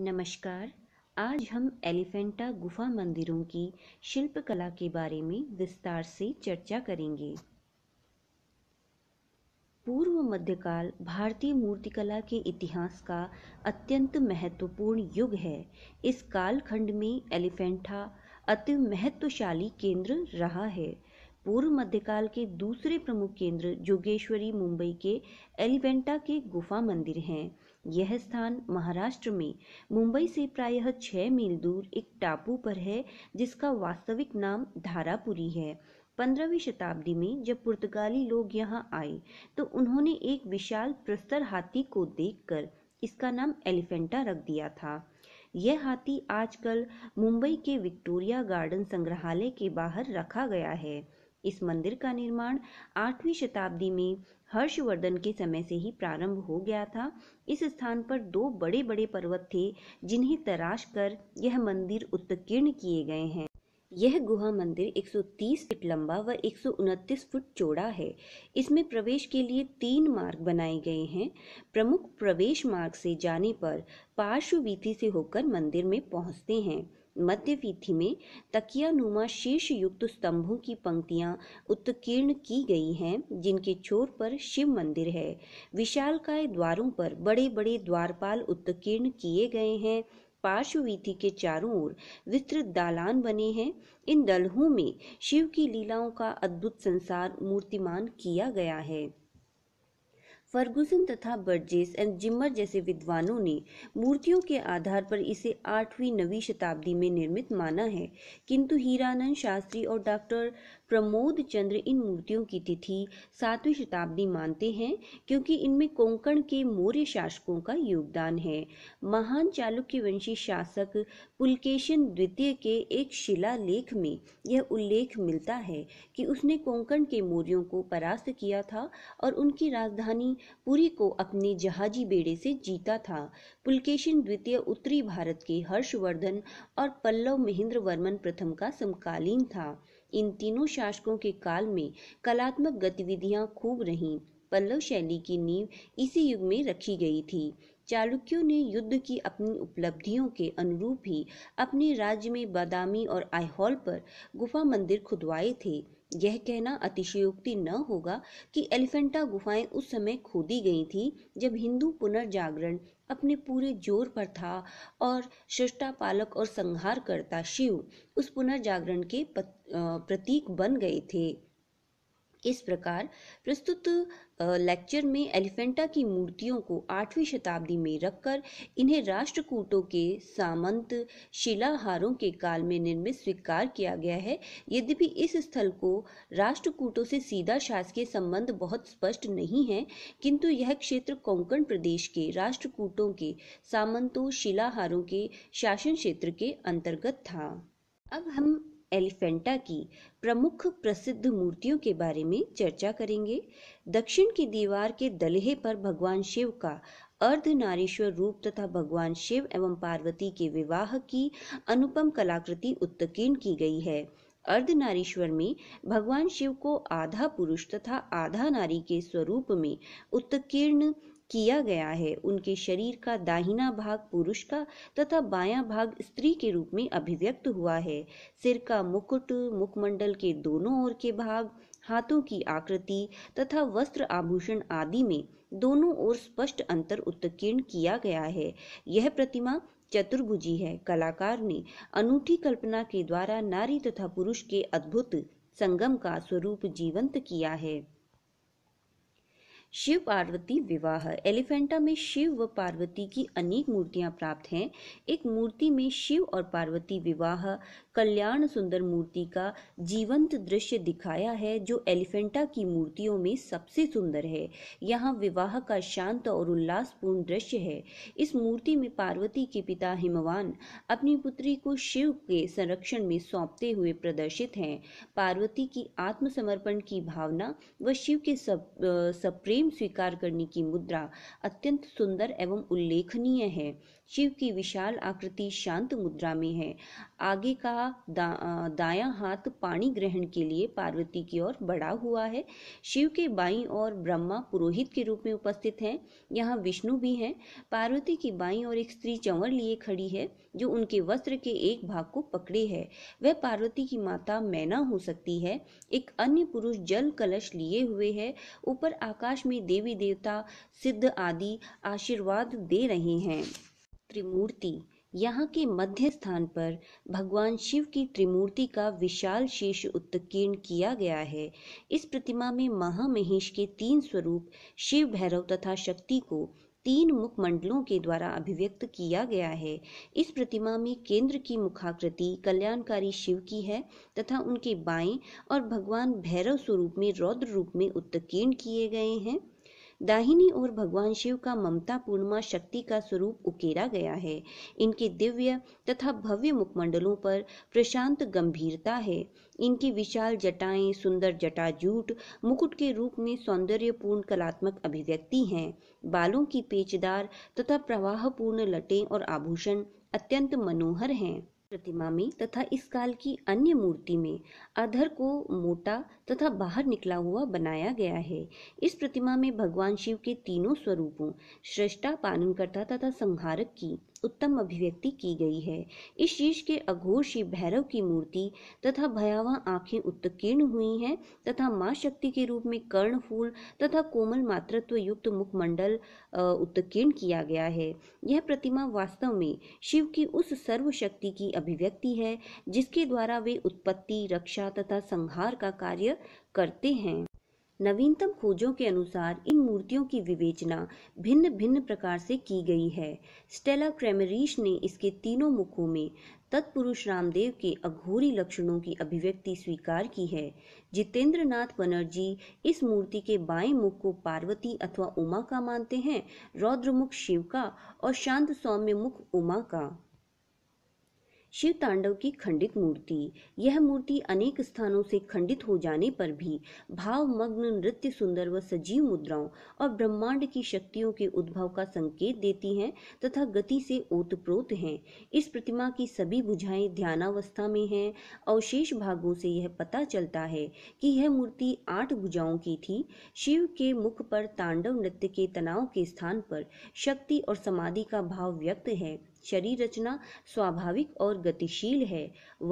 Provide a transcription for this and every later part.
नमस्कार आज हम एलिफेंटा गुफा मंदिरों की शिल्पकला के बारे में विस्तार से चर्चा करेंगे पूर्व मध्यकाल भारतीय मूर्तिकला के इतिहास का अत्यंत महत्वपूर्ण युग है इस कालखंड में एलिफेंटा अति महत्वशाली केंद्र रहा है पूर्व मध्यकाल के दूसरे प्रमुख केंद्र जोगेश्वरी मुंबई के एलिवेंटा के गुफा मंदिर हैं यह स्थान महाराष्ट्र में मुंबई से प्रायः छः मील दूर एक टापू पर है जिसका वास्तविक नाम धारापुरी है पंद्रहवीं शताब्दी में जब पुर्तगाली लोग यहाँ आए तो उन्होंने एक विशाल प्रस्तर हाथी को देखकर इसका नाम एलिफेंटा रख दिया था यह हाथी आजकल मुंबई के विक्टोरिया गार्डन संग्रहालय के बाहर रखा गया है इस मंदिर का निर्माण आठवीं शताब्दी में हर्षवर्धन के समय से ही प्रारंभ हो गया था इस स्थान पर दो बड़े बड़े पर्वत थे जिन्हें तराश कर यह मंदिर उत्कीर्ण किए गए हैं यह गुहा मंदिर 130 फीट लंबा व एक फुट चौड़ा है इसमें प्रवेश के लिए तीन मार्ग बनाए गए हैं प्रमुख प्रवेश मार्ग से जाने पर पार्श्व वीथि से होकर मंदिर में पहुंचते हैं मध्य वीथि में तकिया नुमा शीर्ष युक्त स्तंभों की पंक्तियां उत्कीर्ण की गई हैं जिनके छोर पर शिव मंदिर है विशालकाय द्वारों पर बड़े बड़े द्वारपाल उत्कीर्ण किए गए हैं पार्श्ववीथी के चारों ओर विस्तृत दालान बने हैं इन दलहों में शिव की लीलाओं का अद्भुत संसार मूर्तिमान किया गया है फर्गुसन तथा बर्जेस एंड जिम्मर जैसे विद्वानों ने मूर्तियों के आधार पर इसे आठवीं नवीं शताब्दी में निर्मित माना है किंतु हीरानंद शास्त्री और डॉक्टर प्रमोद चंद्र इन मूर्तियों की तिथि सातवीं शताब्दी मानते हैं क्योंकि इनमें कोंकण के मौर्य शासकों का योगदान है महान चालुक्य वंशी शासक पुलकेशन द्वितीय के एक शिला लेख में यह उल्लेख मिलता है कि उसने कोंकण के मौर्यों को परास्त किया था और उनकी राजधानी पुरी को अपने जहाजी बेड़े से जीता था पुलकेशिन द्वितीय उत्तरी भारत के हर्षवर्धन और पल्लव महेंद्र वर्मन प्रथम का समकालीन था इन तीनों शासकों के काल में कलात्मक गतिविधियां खूब रहीं पल्लव शैली की नींव इसी युग में रखी गई थी चालुक्यों ने युद्ध की अपनी उपलब्धियों के अनुरूप ही अपने राज्य में बादामी और आइहौल पर गुफा मंदिर खुदवाए थे यह कहना अतिशयोक्ति न होगा कि एलिफेंटा गुफाएं उस समय खोदी गई थीं जब हिंदू पुनर्जागरण अपने पूरे जोर पर था और सृष्टा पालक और संहारकर्ता शिव उस पुनर्जागरण के प्रतीक बन गए थे इस प्रकार प्रस्तुत लेक्चर में एलिफेंटा की मूर्तियों को आठवीं शताब्दी में रखकर इन्हें राष्ट्रकूटों के सामंत शिलाहारों के काल में निर्मित स्वीकार किया गया है यद्यपि इस स्थल को राष्ट्रकूटों से सीधा शासकीय संबंध बहुत स्पष्ट नहीं है किंतु यह क्षेत्र कोंकण प्रदेश के राष्ट्रकूटों के सामंतों शिलाहारों के शासन क्षेत्र के अंतर्गत था अब हम एलिफेंटा की प्रमुख प्रसिद्ध मूर्तियों के बारे में चर्चा करेंगे दक्षिण की दीवार के दलहे पर भगवान शिव का अर्धनारीश्वर रूप तथा भगवान शिव एवं पार्वती के विवाह की अनुपम कलाकृति उत्तकीर्ण की गई है अर्धनारीश्वर में भगवान शिव को आधा पुरुष तथा आधा नारी के स्वरूप में उत्कीर्ण किया गया है उनके शरीर का दाहिना भाग पुरुष का तथा बायां भाग स्त्री के रूप में अभिव्यक्त हुआ है सिर का मुकुट मुखमंडल के दोनों ओर के भाग हाथों की आकृति तथा वस्त्र आभूषण आदि में दोनों ओर स्पष्ट अंतर उत्कीर्ण किया गया है यह प्रतिमा चतुर्भुजी है कलाकार ने अनूठी कल्पना के द्वारा नारी तथा पुरुष के अद्भुत संगम का स्वरूप जीवंत किया है शिव पार्वती विवाह एलिफेंटा में शिव व पार्वती की अनेक मूर्तियां प्राप्त हैं एक मूर्ति में शिव और पार्वती विवाह कल्याण सुंदर मूर्ति का जीवंत दृश्य दिखाया है जो एलिफेंटा की मूर्तियों में सबसे सुंदर है यहाँ विवाह का शांत और उल्लासपूर्ण दृश्य है इस मूर्ति में पार्वती के पिता हिमवान अपनी पुत्री को शिव के संरक्षण में सौंपते हुए प्रदर्शित हैं पार्वती की आत्मसमर्पण की भावना व शिव के सब, सब प्रेम स्वीकार करने की मुद्रा अत्यंत सुंदर एवं उल्लेखनीय है शिव की विशाल आकृति शांत मुद्रा में है आगे का दा, दाया हाथ पाणी ग्रहण के लिए पार्वती की ओर बढ़ा हुआ है शिव के बाई और ब्रह्मा पुरोहित के रूप में उपस्थित हैं यहाँ विष्णु भी हैं पार्वती की बाई और एक स्त्री चंवर लिए खड़ी है जो उनके वस्त्र के एक भाग को पकड़े है वह पार्वती की माता मैना हो सकती है एक अन्य पुरुष जल कलश लिए हुए है ऊपर आकाश में देवी देवता सिद्ध आदि आशीर्वाद दे रहे हैं त्रिमूर्ति यहाँ के मध्य स्थान पर भगवान शिव की त्रिमूर्ति का विशाल शीर्ष उत्कीर्ण किया गया है इस प्रतिमा में महामहेश के तीन स्वरूप शिव भैरव तथा शक्ति को तीन मुख मंडलों के द्वारा अभिव्यक्त किया गया है इस प्रतिमा में केंद्र की मुखाकृति कल्याणकारी शिव की है तथा उनके बाएं और भगवान भैरव स्वरूप में रौद्र रूप में उत्कीर्ण किए गए हैं दाहिनी ओर भगवान शिव का ममता पूर्णमा शक्ति का स्वरूप उकेरा गया है इनके दिव्य तथा भव्य मुखमंडलों पर प्रशांत गंभीरता है इनकी विशाल जटाएं सुंदर जटाजूट मुकुट के रूप में सौंदर्यपूर्ण कलात्मक अभिव्यक्ति हैं बालों की पेचदार तथा प्रवाहपूर्ण लटें और आभूषण अत्यंत मनोहर हैं प्रतिमा में तथा इस काल की अन्य मूर्ति में अधर को मोटा तथा बाहर निकला हुआ बनाया गया है इस प्रतिमा में भगवान शिव के तीनों स्वरूपों सृष्टा पालनकर्ता तथा संहारक की उत्तम अभिव्यक्ति की गई है इस शीश के अघोर श्री भैरव की मूर्ति तथा भयावह आंखें उत्कीर्ण हुई हैं तथा माँ शक्ति के रूप में कर्ण फूल तथा कोमल मातृत्व युक्त मुखमंडल उत्कीर्ण किया गया है यह प्रतिमा वास्तव में शिव की उस सर्वशक्ति की अभिव्यक्ति है जिसके द्वारा वे उत्पत्ति रक्षा तथा संहार का कार्य करते हैं नवीनतम खोजों के अनुसार इन मूर्तियों की विवेचना भिन्न भिन्न प्रकार से की गई है स्टेला क्रेमरीश ने इसके तीनों मुखों में तत्पुरुष रामदेव के अघोरी लक्षणों की अभिव्यक्ति स्वीकार की है जितेंद्र नाथ बनर्जी इस मूर्ति के बाएं मुख को पार्वती अथवा उमा का मानते हैं रौद्रमुख शिव का और शांत सौम्य मुख उमा का शिव तांडव की खंडित मूर्ति यह मूर्ति अनेक स्थानों से खंडित हो जाने पर भी भावमग्न नृत्य सुंदर व सजीव मुद्राओं और ब्रह्मांड की शक्तियों के उद्भव का संकेत देती हैं तथा गति से ओतप्रोत हैं इस प्रतिमा की सभी बुझाएं ध्यानावस्था में हैं अवशेष भागों से यह पता चलता है कि यह मूर्ति आठ भुजाओं की थी शिव के मुख पर तांडव नृत्य के तनाव के स्थान पर शक्ति और समाधि का भाव व्यक्त है शरीर रचना स्वाभाविक और गतिशील है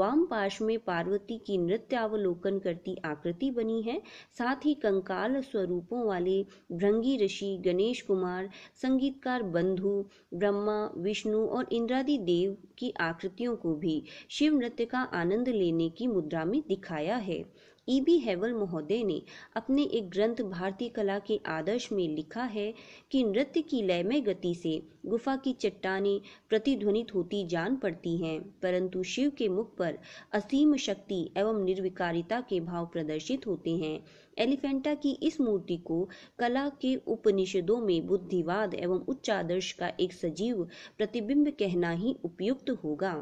वाम पार्श में पार्वती की नृत्यावलोकन करती आकृति बनी है साथ ही कंकाल स्वरूपों वाले भृंगी ऋषि गणेश कुमार संगीतकार बंधु ब्रह्मा विष्णु और इंद्रादि देव की आकृतियों को भी शिव नृत्य का आनंद लेने की मुद्रा में दिखाया है ई बी हेवल महोदय ने अपने एक ग्रंथ भारतीय कला के आदर्श में लिखा है कि नृत्य की लयमय गति से गुफा की चट्टाने प्रतिध्वनित होती जान पड़ती हैं परंतु शिव के मुख पर असीम शक्ति एवं निर्विकारिता के भाव प्रदर्शित होते हैं एलिफेंटा की इस मूर्ति को कला के उपनिषदों में बुद्धिवाद एवं उच्च आदर्श का एक सजीव प्रतिबिंब कहना ही उपयुक्त होगा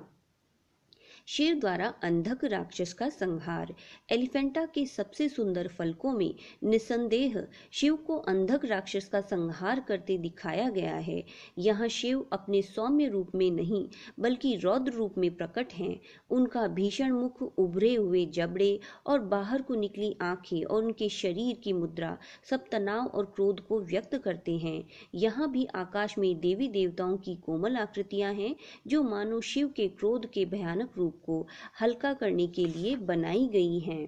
शेर द्वारा अंधक राक्षस का संहार एलिफेंटा के सबसे सुंदर फलकों में निसंदेह शिव को अंधक राक्षस का संहार करते दिखाया गया है यहाँ शिव अपने सौम्य रूप में नहीं बल्कि रौद्र रूप में प्रकट हैं उनका भीषण मुख उभरे हुए जबड़े और बाहर को निकली आंखें और उनके शरीर की मुद्रा सब तनाव और क्रोध को व्यक्त करते हैं यहाँ भी आकाश में देवी देवताओं की कोमल आकृतियां हैं जो मानो शिव के क्रोध के भयानक रूप को हल्का करने के लिए बनाई गई हैं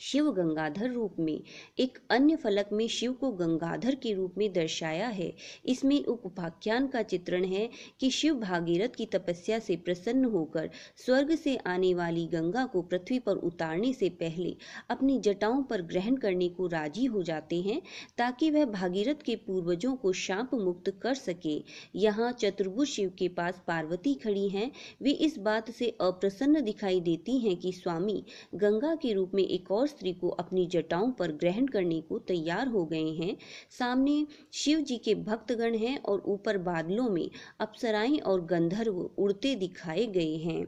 शिव गंगाधर रूप में एक अन्य फलक में शिव को गंगाधर के रूप में दर्शाया है इसमें उपाख्यान का चित्रण है कि शिव भागीरथ की तपस्या से प्रसन्न होकर स्वर्ग से आने वाली गंगा को पृथ्वी पर उतारने से पहले अपनी जटाओं पर ग्रहण करने को राजी हो जाते हैं ताकि वह भागीरथ के पूर्वजों को शाप मुक्त कर सके यहाँ चतुर्भुज शिव के पास पार्वती खड़ी है वे इस बात से अप्रसन्न दिखाई देती है कि स्वामी गंगा के रूप में एक और और स्त्री को अपनी जटाओं पर ग्रहण करने को तैयार हो गए हैं सामने शिव जी के भक्तगण हैं और ऊपर बादलों में अप्सराएं और गंधर्व उड़ते दिखाए गए हैं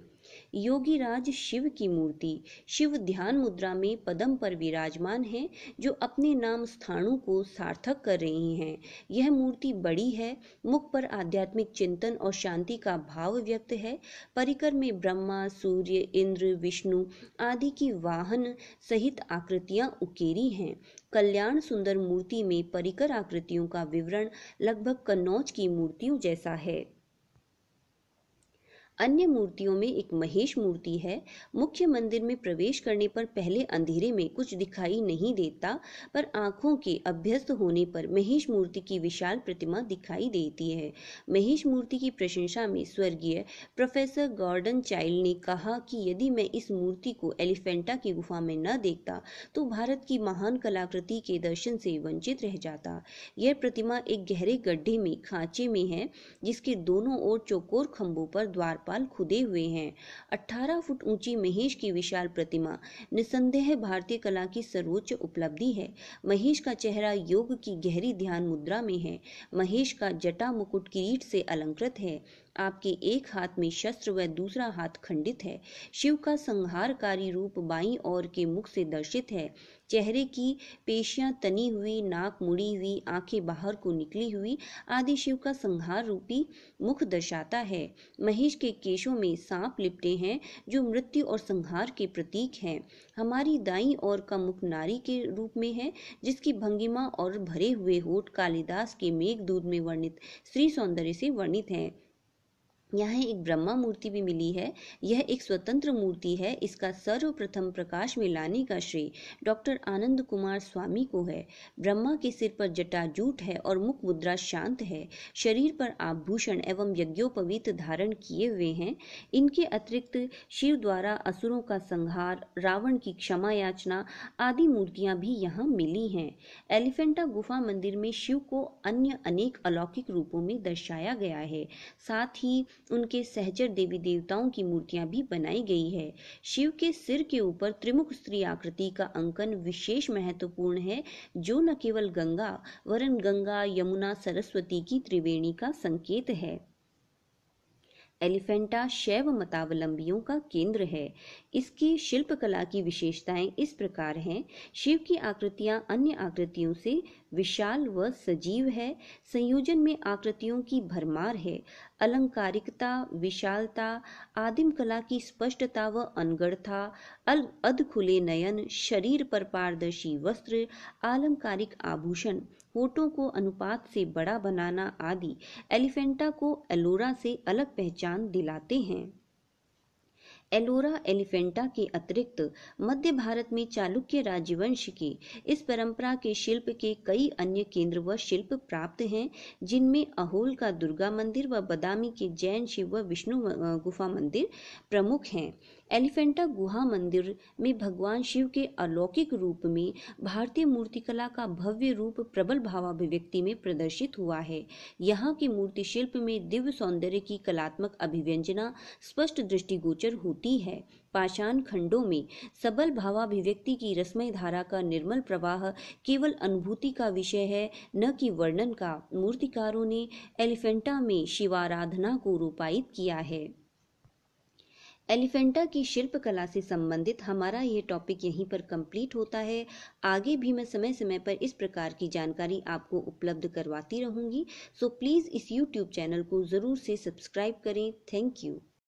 योगीराज शिव की मूर्ति शिव ध्यान मुद्रा में पदम पर विराजमान है जो अपने नाम स्थानों को सार्थक कर रही हैं यह मूर्ति बड़ी है मुख पर आध्यात्मिक चिंतन और शांति का भाव व्यक्त है परिकर में ब्रह्मा सूर्य इंद्र विष्णु आदि की वाहन सहित आकृतियां उकेरी हैं कल्याण सुंदर मूर्ति में परिकर आकृतियों का विवरण लगभग कन्नौज की मूर्तियों जैसा है अन्य मूर्तियों में एक महेश मूर्ति है मुख्य मंदिर में प्रवेश करने पर पहले अंधेरे में कुछ दिखाई नहीं देता पर आंखों के अभ्यस्त होने पर महेश मूर्ति की विशाल प्रतिमा दिखाई देती है महेश मूर्ति की प्रशंसा में स्वर्गीय प्रोफेसर गॉर्डन चाइल्ड ने कहा कि यदि मैं इस मूर्ति को एलिफेंटा की गुफा में न देखता तो भारत की महान कलाकृति के दर्शन से वंचित रह जाता यह प्रतिमा एक गहरे गड्ढे में खांचे में है जिसके दोनों ओर चौकोर खंभों पर द्वार रामपाल खुदे हुए हैं 18 फुट ऊंची महेश की विशाल प्रतिमा निसंदेह भारतीय कला की सर्वोच्च उपलब्धि है महेश का चेहरा योग की गहरी ध्यान मुद्रा में है महेश का जटा मुकुट किरीट से अलंकृत है आपके एक हाथ में शस्त्र व दूसरा हाथ खंडित है शिव का संहारकारी रूप बाई और के मुख से दर्शित है चेहरे की पेशियां तनी हुई नाक मुड़ी हुई आंखें बाहर को निकली हुई आदि शिव का संहार रूपी मुख दर्शाता है महेश के केशों में सांप लिपटे हैं जो मृत्यु और संहार के प्रतीक हैं हमारी दाई और का मुख नारी के रूप में है जिसकी भंगिमा और भरे हुए होठ कालिदास के मेघ दूध में वर्णित श्री सौंदर्य से वर्णित हैं यहाँ एक ब्रह्मा मूर्ति भी मिली है यह एक स्वतंत्र मूर्ति है इसका सर्वप्रथम प्रकाश में लाने का श्रेय डॉक्टर आनंद कुमार स्वामी को है ब्रह्मा के सिर पर जटाजूट है और मुख मुद्रा शांत है शरीर पर आभूषण एवं यज्ञोपवीत धारण किए हुए हैं इनके अतिरिक्त शिव द्वारा असुरों का संहार रावण की क्षमा याचना आदि मूर्तियाँ भी यहाँ मिली हैं एलिफेंटा गुफा मंदिर में शिव को अन्य अनेक अलौकिक रूपों में दर्शाया गया है साथ ही उनके सहचर देवी देवताओं की मूर्तियां भी बनाई गई है शिव के सिर के ऊपर त्रिमुख स्त्री आकृति का अंकन विशेष महत्वपूर्ण है जो न केवल गंगा वरन गंगा यमुना सरस्वती की त्रिवेणी का संकेत है एलिफेंटा शैव मतावलंबियों का केंद्र है इसकी शिल्पकला की विशेषताएं इस प्रकार हैं शिव की आकृतियां अन्य आकृतियों से विशाल व सजीव है संयोजन में आकृतियों की भरमार है अलंकारिकता विशालता आदिम कला की स्पष्टता व अनगढ़ता अध खुले नयन शरीर पर पारदर्शी वस्त्र आलंकारिक आभूषण होठों को अनुपात से बड़ा बनाना आदि एलिफेंटा को एलोरा से अलग पहचान दिलाते हैं एलोरा एलिफेंटा के अतिरिक्त मध्य भारत में चालुक्य राजवंश के इस परंपरा के शिल्प के कई अन्य केंद्र व शिल्प प्राप्त हैं जिनमें अहोल का दुर्गा मंदिर व बदामी के जैन शिव व विष्णु गुफा मंदिर प्रमुख हैं एलिफेंटा गुहा मंदिर में भगवान शिव के अलौकिक रूप में भारतीय मूर्तिकला का भव्य रूप प्रबल भावाभिव्यक्ति में प्रदर्शित हुआ है यहाँ के मूर्ति शिल्प में दिव्य सौंदर्य की कलात्मक अभिव्यंजना स्पष्ट दृष्टिगोचर होती है पाषाण खंडों में सबल भावाभिव्यक्ति की रसमय धारा का निर्मल प्रवाह केवल अनुभूति का विषय है न कि वर्णन का मूर्तिकारों ने एलिफेंटा में शिवाराधना को रूपायित किया है एलिफेंटा की शिल्पकला से संबंधित हमारा ये टॉपिक यहीं पर कंप्लीट होता है आगे भी मैं समय समय पर इस प्रकार की जानकारी आपको उपलब्ध करवाती रहूँगी सो प्लीज़ इस यूट्यूब चैनल को ज़रूर से सब्सक्राइब करें थैंक यू